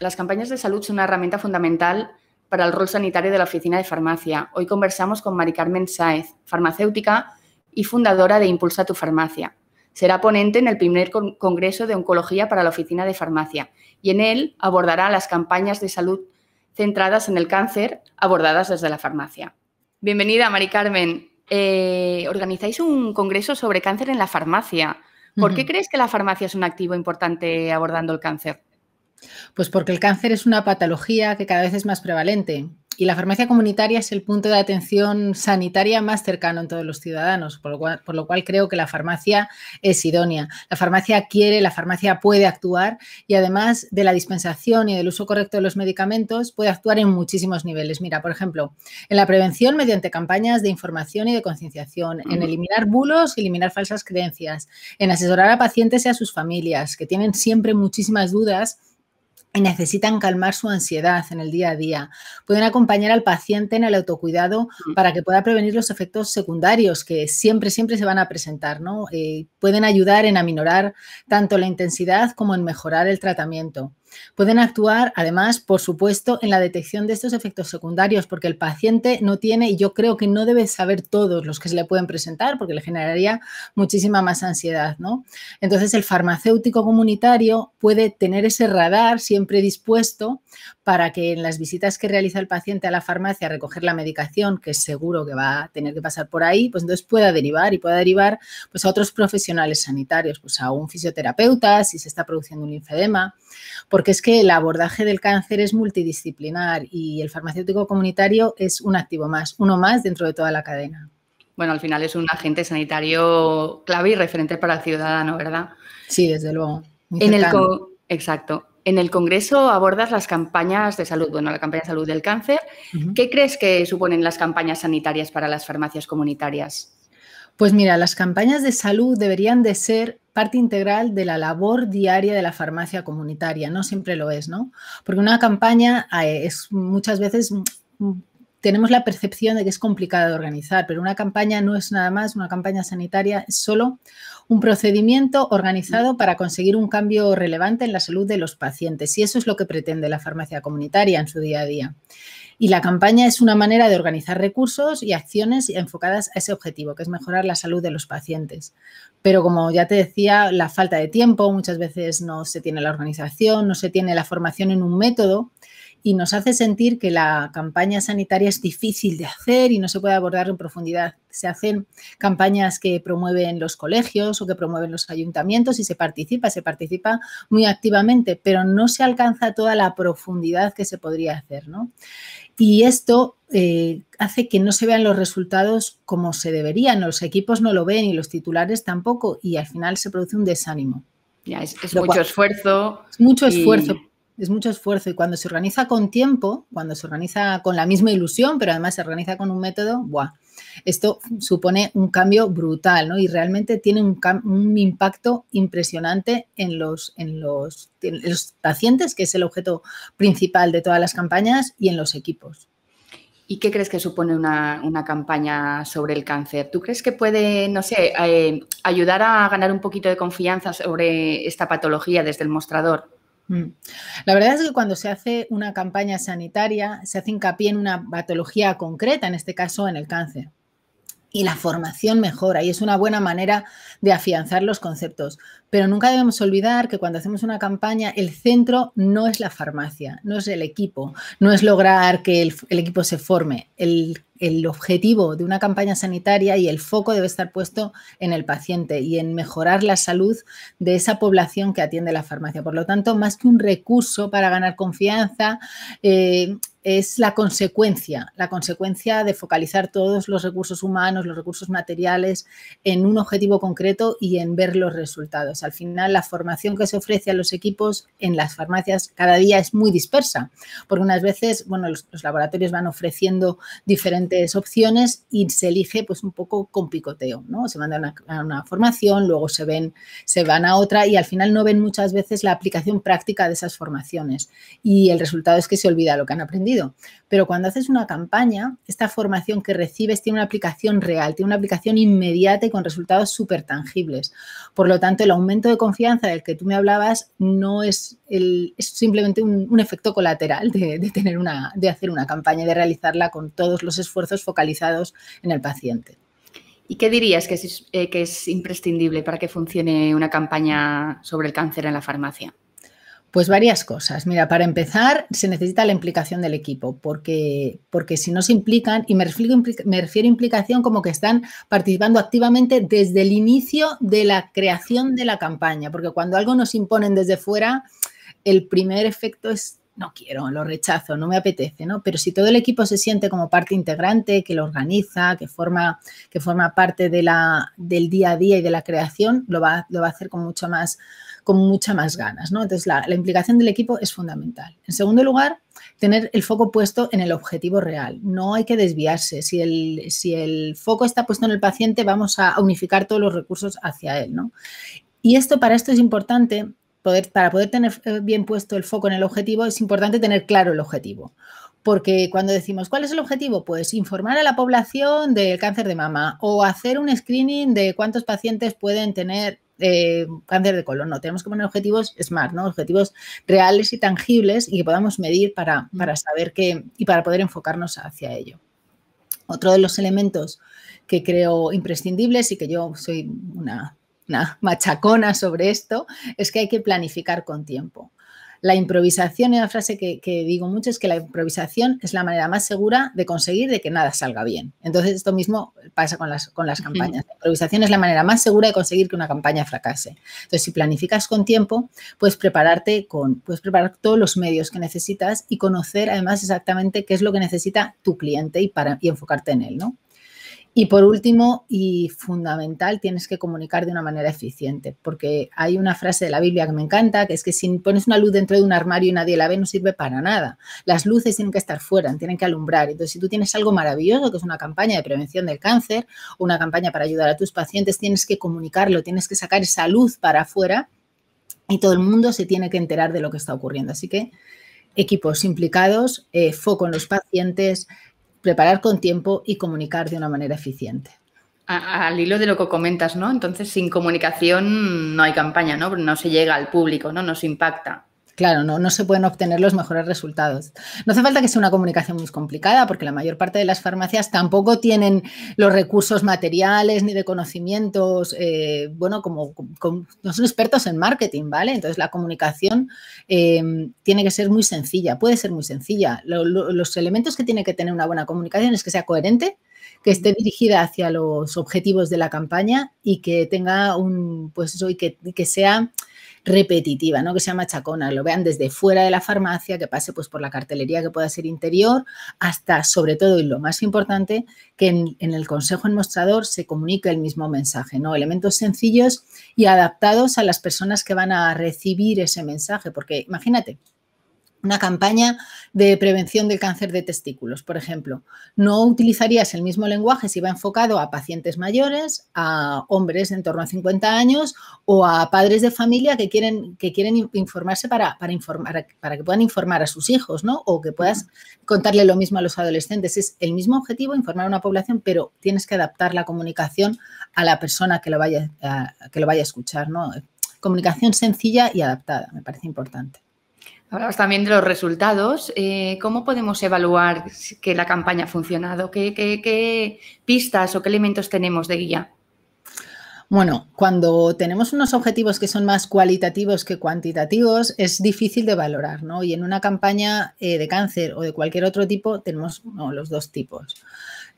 Las campañas de salud son una herramienta fundamental para el rol sanitario de la oficina de farmacia. Hoy conversamos con Mari Carmen Sáez, farmacéutica y fundadora de Impulsa tu Farmacia. Será ponente en el primer Congreso de Oncología para la Oficina de Farmacia y en él abordará las campañas de salud centradas en el cáncer abordadas desde la farmacia. Bienvenida, Mari Carmen. Eh, organizáis un congreso sobre cáncer en la farmacia. ¿Por qué crees que la farmacia es un activo importante abordando el cáncer? Pues porque el cáncer es una patología que cada vez es más prevalente y la farmacia comunitaria es el punto de atención sanitaria más cercano en todos los ciudadanos, por lo cual, creo que la farmacia es idónea. La farmacia quiere, la farmacia puede actuar y además de la dispensación y del uso correcto de los medicamentos puede actuar en muchísimos niveles. Mira, por ejemplo, en la prevención mediante campañas de información y de concienciación, en eliminar bulos eliminar falsas creencias, en asesorar a pacientes y a sus familias que tienen siempre muchísimas dudas y necesitan calmar su ansiedad en el día a día. Pueden acompañar al paciente en el autocuidado mm. para que pueda prevenir los efectos secundarios que siempre, siempre se van a presentar. ¿no? Eh, pueden ayudar en aminorar tanto la intensidad como en mejorar el tratamiento. Pueden actuar, además, por supuesto, en la detección de estos efectos secundarios, porque el paciente no tiene, y yo creo que no debe saber todos los que se le pueden presentar, porque le generaría muchísima más ansiedad, ¿no? Entonces, el farmacéutico comunitario puede tener ese radar siempre dispuesto para que en las visitas que realiza el paciente a la farmacia recoger la medicación, que es seguro que va a tener que pasar por ahí, pues entonces pueda derivar y pueda derivar pues, a otros profesionales sanitarios, pues a un fisioterapeuta, si se está produciendo un linfedema, porque es que el abordaje del cáncer es multidisciplinar y el farmacéutico comunitario es un activo más, uno más dentro de toda la cadena. Bueno, al final es un agente sanitario clave y referente para el ciudadano, ¿verdad? Sí, desde luego. Exacto. En el Congreso abordas las campañas de salud, bueno, la campaña de salud del cáncer. ¿Qué crees que suponen las campañas sanitarias para las farmacias comunitarias? Pues mira, las campañas de salud deberían de ser parte integral de la labor diaria de la farmacia comunitaria. No siempre lo es, ¿no? Porque una campaña eh, es muchas veces mm, tenemos la percepción de que es complicada de organizar, pero una campaña no es nada más, una campaña sanitaria es solo un procedimiento organizado para conseguir un cambio relevante en la salud de los pacientes. Y eso es lo que pretende la farmacia comunitaria en su día a día. Y la campaña es una manera de organizar recursos y acciones enfocadas a ese objetivo, que es mejorar la salud de los pacientes. Pero como ya te decía, la falta de tiempo, muchas veces no se tiene la organización, no se tiene la formación en un método y nos hace sentir que la campaña sanitaria es difícil de hacer y no se puede abordar en profundidad. Se hacen campañas que promueven los colegios o que promueven los ayuntamientos y se participa, se participa muy activamente, pero no se alcanza toda la profundidad que se podría hacer. ¿no? Y esto eh, hace que no se vean los resultados como se deberían, los equipos no lo ven y los titulares tampoco, y al final se produce un desánimo. es, mucho esfuerzo. Es mucho esfuerzo, es mucho esfuerzo y cuando se organiza con tiempo, cuando se organiza con la misma ilusión, pero además se organiza con un método, ¡buah! Esto supone un cambio brutal, Y realmente tiene un, impacto impresionante en los, pacientes, que es el objeto principal de todas las campañas, y en los equipos. ¿Y qué crees que supone una, campaña sobre el cáncer? ¿Tú crees que puede, no sé, eh, ayudar a ganar un poquito de confianza sobre esta patología desde el mostrador? Mm. La verdad es que cuando se hace una campaña sanitaria, se hace hincapié en una patología concreta, en este caso en el cáncer. Y la formación mejora y es una buena manera de afianzar los conceptos. Pero nunca debemos olvidar que cuando hacemos una campaña, el centro no es la farmacia, no es el equipo, no es lograr que el, equipo se forme. El el objetivo de una campaña sanitaria y el foco debe estar puesto en el paciente y en mejorar la salud de esa población que atiende la farmacia. Por lo tanto, más que un recurso para ganar confianza, eh, es la consecuencia, la consecuencia de focalizar todos los recursos humanos, los recursos materiales en un objetivo concreto y en ver los resultados. Al final, la formación que se ofrece a los equipos en las farmacias cada día es muy dispersa, porque unas veces, bueno, los, laboratorios van ofreciendo diferentes opciones y se elige pues un poco con picoteo, ¿no? Se manda a una formación, luego se ven, se van a otra y al final no ven muchas veces la aplicación práctica de esas formaciones y el resultado es que se olvida lo que han aprendido pero cuando haces una campaña, esta formación que recibes tiene una aplicación real, tiene una aplicación inmediata y con resultados súper tangibles. Por lo tanto, el aumento de confianza del que tú me hablabas no es, simplemente un, efecto colateral de, tener una, de hacer una campaña de realizarla con todos los esfuerzos focalizados en el paciente. ¿Y qué dirías que es eh, imprescindible para que funcione una campaña sobre el cáncer en la farmacia? Pues varias cosas. Mira, para empezar, se necesita la implicación del equipo, porque, porque si no se implican, y me refiero, a implicación como que están participando activamente desde el inicio de la creación de la campaña, porque cuando algo nos imponen desde fuera, el primer efecto es no quiero, lo rechazo, no me apetece, ¿no? Pero si todo el equipo se siente como parte integrante, que lo organiza, que forma, que forma parte del día a día y de la creación, lo lo va a hacer con mucho más con mucha más ganas. ¿no? Entonces, la, implicación del equipo es fundamental. En segundo lugar, tener el foco puesto en el objetivo real. No hay que desviarse. Si el, si el foco está puesto en el paciente, vamos a unificar todos los recursos hacia él. ¿no? Y esto para esto es importante, poder, para poder tener eh, bien puesto el foco en el objetivo, es importante tener claro el objetivo. Porque cuando decimos, ¿cuál es el objetivo? Pues informar a la población del cáncer de mama o hacer un screening de cuántos pacientes pueden tener eh, cáncer de colon, no, tenemos que poner objetivos SMART, Objetivos reales y tangibles y que podamos medir para, saber qué y para poder enfocarnos hacia ello. Otro de los elementos que creo imprescindibles y que yo soy una machacona sobre esto es que hay que planificar con tiempo. La improvisación, una frase que, digo mucho, es que la improvisación es la manera más segura de conseguir de que nada salga bien. Entonces, esto mismo pasa con las, con las campañas. La improvisación es la manera más segura de conseguir que una campaña fracase. Entonces, si planificas con tiempo, puedes prepararte con, puedes preparar todos los medios que necesitas y conocer además exactamente qué es lo que necesita tu cliente y, para, y enfocarte en él, ¿no? Y por último y fundamental, tienes que comunicar de una manera eficiente, porque hay una frase de la Biblia que me encanta, que es que si pones una luz dentro de un armario y nadie la ve, no sirve para nada. Las luces tienen que estar fuera, tienen que alumbrar. Entonces, si tú tienes algo maravilloso, que es una campaña de prevención del cáncer, una campaña para ayudar a tus pacientes, tienes que comunicarlo, tienes que sacar esa luz para afuera y todo el mundo se tiene que enterar de lo que está ocurriendo. Así que equipos implicados, eh, foco en los pacientes, preparar con tiempo y comunicar de una manera eficiente. Al hilo de lo que comentas, ¿no? Entonces, sin comunicación no hay campaña, ¿no? No se llega al público, ¿no? No se impacta. Claro, no, se pueden obtener los mejores resultados. No hace falta que sea una comunicación muy complicada, porque la mayor parte de las farmacias tampoco tienen los recursos materiales ni de conocimientos, eh, bueno, como, no son expertos en marketing, ¿vale? Entonces la comunicación em, tiene que ser muy sencilla, puede ser muy sencilla. los elementos que tiene que tener una buena comunicación es que sea coherente, que esté dirigida hacia los objetivos de la campaña y que tenga un, pues eso, que, y que sea repetitiva, ¿no? Que sea machacona, lo vean desde fuera de la farmacia, que pase pues por la cartelería que pueda ser interior, hasta sobre todo y lo más importante, que en, el consejo en mostrador se comunique el mismo mensaje, ¿no? Elementos sencillos y adaptados a las personas que van a recibir ese mensaje, porque imagínate, una campaña de prevención del cáncer de testículos, por ejemplo. No utilizarías el mismo lenguaje si va enfocado a pacientes mayores, a hombres en torno a 50 años o a padres de familia que quieren, que quieren informarse para, informar, para que puedan informar a sus hijos, ¿no? O que puedas contarle lo mismo a los adolescentes. Es el mismo objetivo, informar a una población, pero tienes que adaptar la comunicación a la persona que lo vaya a, que lo vaya a escuchar, ¿no? Comunicación sencilla y adaptada, me parece importante. Hablabas también de los resultados. Eh, ¿Cómo podemos evaluar que la campaña ha funcionado? ¿Qué, pistas o qué elementos tenemos de guía? Bueno, cuando tenemos unos objetivos que son más cualitativos que cuantitativos, es difícil de valorar, ¿no? Y en una campaña eh, de cáncer o de cualquier otro tipo tenemos los dos tipos.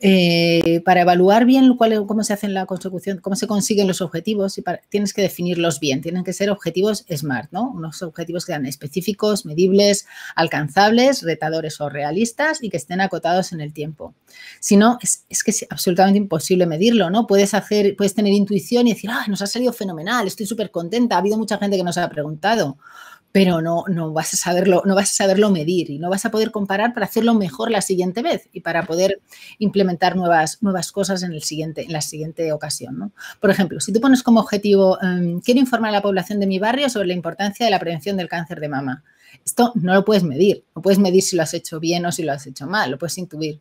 Eh, para evaluar bien cuál, cómo se hace la construcción, cómo se consiguen los objetivos, y tienes que definirlos bien. Tienen que ser objetivos SMART, ¿no? Unos objetivos que sean específicos, medibles, alcanzables, retadores o realistas y que estén acotados en el tiempo. Si no, es, que es absolutamente imposible medirlo, ¿no? Puedes hacer, puedes tener intuición y decir, ah, nos ha salido fenomenal, estoy súper contenta, ha habido mucha gente que nos ha preguntado pero no, no, vas a saberlo, no vas a saberlo medir y no vas a poder comparar para hacerlo mejor la siguiente vez y para poder implementar nuevas, nuevas cosas en, el siguiente, la siguiente ocasión. Por ejemplo, si tú pones como objetivo, em, quiero informar a la población de mi barrio sobre la importancia de la prevención del cáncer de mama. Esto no lo puedes medir, no puedes medir si lo has hecho bien o si lo has hecho mal, lo puedes intuir.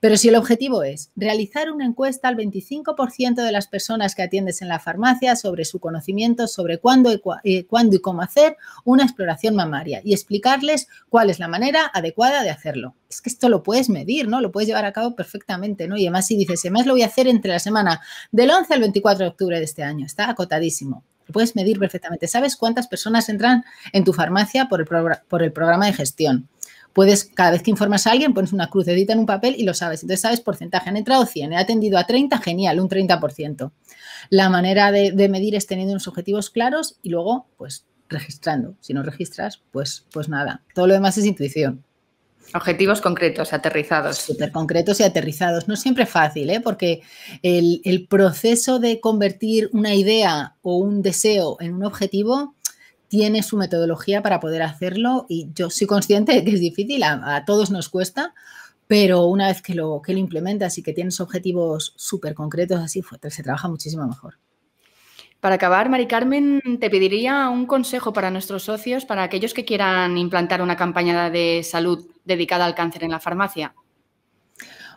Pero si el objetivo es realizar una encuesta al 25% de las personas que atiendes en la farmacia sobre su conocimiento sobre eh, cuándo y, cómo hacer una exploración mamaria y explicarles cuál es la manera adecuada de hacerlo. Es que esto lo puedes medir, ¿no? Lo puedes llevar a cabo perfectamente, ¿no? Y además si dices, además lo voy a hacer entre la semana del 11 al 24 de octubre de este año, está acotadísimo. Lo puedes medir perfectamente. ¿Sabes cuántas personas entran en tu farmacia por el, por el programa de gestión? Puedes, cada vez que informas a alguien, pones una crucecita en un papel y lo sabes. Entonces sabes porcentaje. Han entrado 100, he atendido a 30, genial, un 30%. La manera de, medir es teniendo unos objetivos claros y luego, pues, registrando. Si no registras, pues, pues nada. Todo lo demás es intuición. Objetivos concretos, aterrizados. Súper concretos y aterrizados. No es siempre fácil, ¿eh? porque el, proceso de convertir una idea o un deseo en un objetivo tiene su metodología para poder hacerlo y yo soy consciente de que es difícil, a, todos nos cuesta, pero una vez que lo, que implementas y que tienes objetivos súper concretos, así se trabaja muchísimo mejor. Para acabar, Mari Carmen, te pediría un consejo para nuestros socios, para aquellos que quieran implantar una campaña de salud dedicada al cáncer en la farmacia.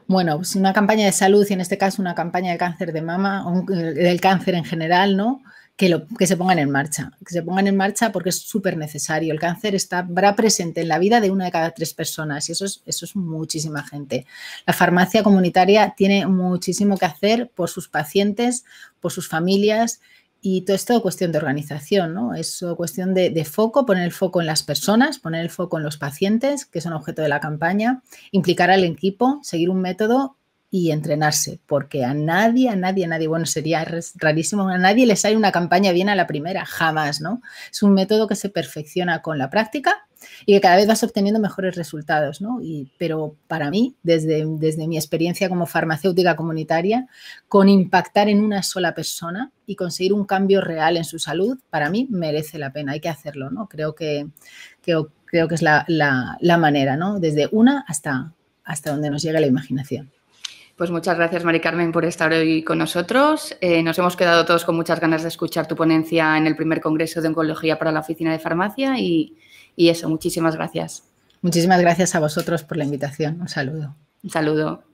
Bueno, pues una campaña de salud y en este caso una campaña de cáncer de mama, eh, del cáncer en general, ¿no? que, lo, que se pongan en marcha, que se pongan en marcha porque es súper necesario. El cáncer estará presente en la vida de una de cada tres personas y eso es, eso es muchísima gente. La farmacia comunitaria tiene muchísimo que hacer por sus pacientes, por sus familias y todo esto cuestión de organización, ¿no? Es cuestión de, de, foco, poner el foco en las personas, poner el foco en los pacientes, que son objeto de la campaña, implicar al equipo, seguir un método y entrenarse, porque a nadie, a nadie, a nadie, bueno, sería rarísimo, a nadie les sale una campaña bien a la primera, jamás, ¿no? Es un método que se perfecciona con la práctica y que cada vez vas obteniendo mejores resultados, ¿no? Y, pero para mí, desde, desde mi experiencia como farmacéutica comunitaria, con impactar en una sola persona y conseguir un cambio real en su salud, para mí merece la pena, hay que hacerlo, ¿no? Creo que, creo que es la, manera, ¿no? Desde una hasta, hasta donde nos llega la imaginación. Pues muchas gracias, Mari Carmen, por estar hoy con nosotros. Eh, nos hemos quedado todos con muchas ganas de escuchar tu ponencia en el primer Congreso de Oncología para la Oficina de Farmacia y, y eso, muchísimas gracias. Muchísimas gracias a vosotros por la invitación. Un saludo. Un saludo.